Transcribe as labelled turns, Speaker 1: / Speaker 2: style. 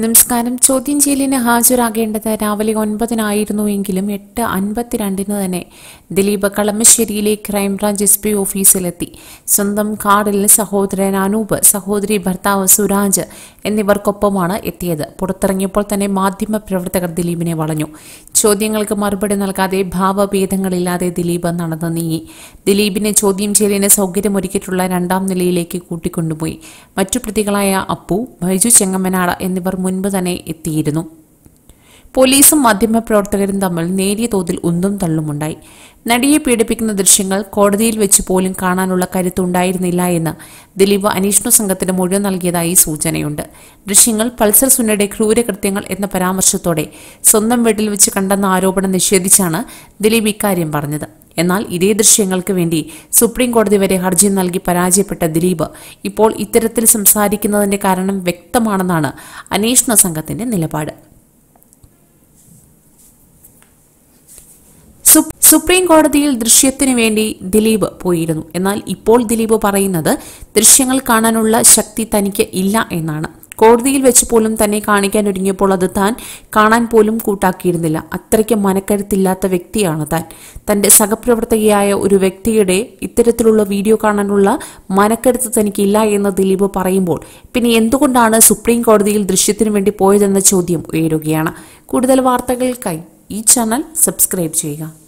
Speaker 1: നമസ്കാരം ചോദ്യം ചെയ്യലിന് ഹാജരാകേണ്ടത് രാവിലെ എങ്കിലും എട്ട് അൻപത്തിരണ്ടിന് തന്നെ ദിലീപ് കളമശ്ശേരിയിലെ ക്രൈംബ്രാഞ്ച് എസ് പി ഓഫീസിലെത്തി സ്വന്തം കാറിൽ സഹോദരൻ അനൂപ് സഹോദരി ഭർത്താവ് സുരാജ് എന്നിവർക്കൊപ്പമാണ് എത്തിയത് പുറത്തിറങ്ങിയപ്പോൾ തന്നെ മാധ്യമ പ്രവർത്തകർ ദിലീപിനെ വളഞ്ഞു ചോദ്യങ്ങൾക്ക് മറുപടി നൽകാതെ ഭാവഭേദങ്ങളില്ലാതെ ദിലീപ് നടന്നു നീങ്ങി ദിലീപിനെ ചോദ്യം ചെയ്യലിന് സൗകര്യമൊരുക്കിയിട്ടുള്ള രണ്ടാം നിലയിലേക്ക് കൂട്ടിക്കൊണ്ടുപോയി മറ്റു പ്രതികളായ അപ്പു ബൈജു ചെങ്ങമ്മനാട് എന്നിവർ മുൻപ് തന്നെ എത്തിയിരുന്നു പോലീസും മാധ്യമപ്രവർത്തകരും തമ്മിൽ നേരിയ തോതിൽ ഉന്തും തള്ളുമുണ്ടായി നടിയെ പീഡിപ്പിക്കുന്ന ദൃശ്യങ്ങൾ കോടതിയിൽ വെച്ച് പോലും കാണാനുള്ള കരുത്തുണ്ടായിരുന്നില്ല എന്ന് ദിലീപ് അന്വേഷണ സംഘത്തിന് മുഴുവൻ നൽകിയതായി സൂചനയുണ്ട് ദൃശ്യങ്ങൾ പൾസർ സുനയുടെ ക്രൂരകൃത്യങ്ങൾ എന്ന പരാമർശത്തോടെ സ്വന്തം വീട്ടിൽ വെച്ച് കണ്ടെന്ന ആരോപണം നിഷേധിച്ചാണ് ദിലീപ് ഇക്കാര്യം പറഞ്ഞത് എന്നാൽ ഇതേ ദൃശ്യങ്ങൾക്ക് വേണ്ടി സുപ്രീം കോടതി വരെ ഹർജി നൽകി പരാജയപ്പെട്ട ദിലീപ് ഇപ്പോൾ ഇത്തരത്തിൽ സംസാരിക്കുന്നതിന്റെ കാരണം വ്യക്തമാണെന്നാണ് അന്വേഷണ സംഘത്തിന്റെ നിലപാട് സുപ്രീം കോടതിയിൽ ദൃശ്യത്തിനു വേണ്ടി ദിലീപ് പോയിരുന്നു എന്നാൽ ഇപ്പോൾ ദിലീപ് പറയുന്നത് ദൃശ്യങ്ങൾ കാണാനുള്ള ശക്തി തനിക്ക് ഇല്ല എന്നാണ് കോടതിയിൽ വെച്ച് പോലും തന്നെ കാണിക്കാൻ ഒരുങ്ങിയപ്പോൾ അത് താൻ കാണാൻ പോലും കൂട്ടാക്കിയിരുന്നില്ല അത്രയ്ക്ക് മനക്കരുത്തില്ലാത്ത വ്യക്തിയാണ് താൻ തന്റെ സഹപ്രവർത്തകയായ ഒരു വ്യക്തിയുടെ ഇത്തരത്തിലുള്ള വീഡിയോ കാണാനുള്ള മനക്കരുത്ത് തനിക്കില്ല എന്ന് ദിലീപ് പറയുമ്പോൾ പിന്നെ എന്തുകൊണ്ടാണ് സുപ്രീം കോടതിയിൽ ദൃശ്യത്തിനു വേണ്ടി പോയതെന്ന ചോദ്യം ഉയരുകയാണ് കൂടുതൽ വാർത്തകൾക്കായി ഈ ചാനൽ സബ്സ്ക്രൈബ് ചെയ്യുക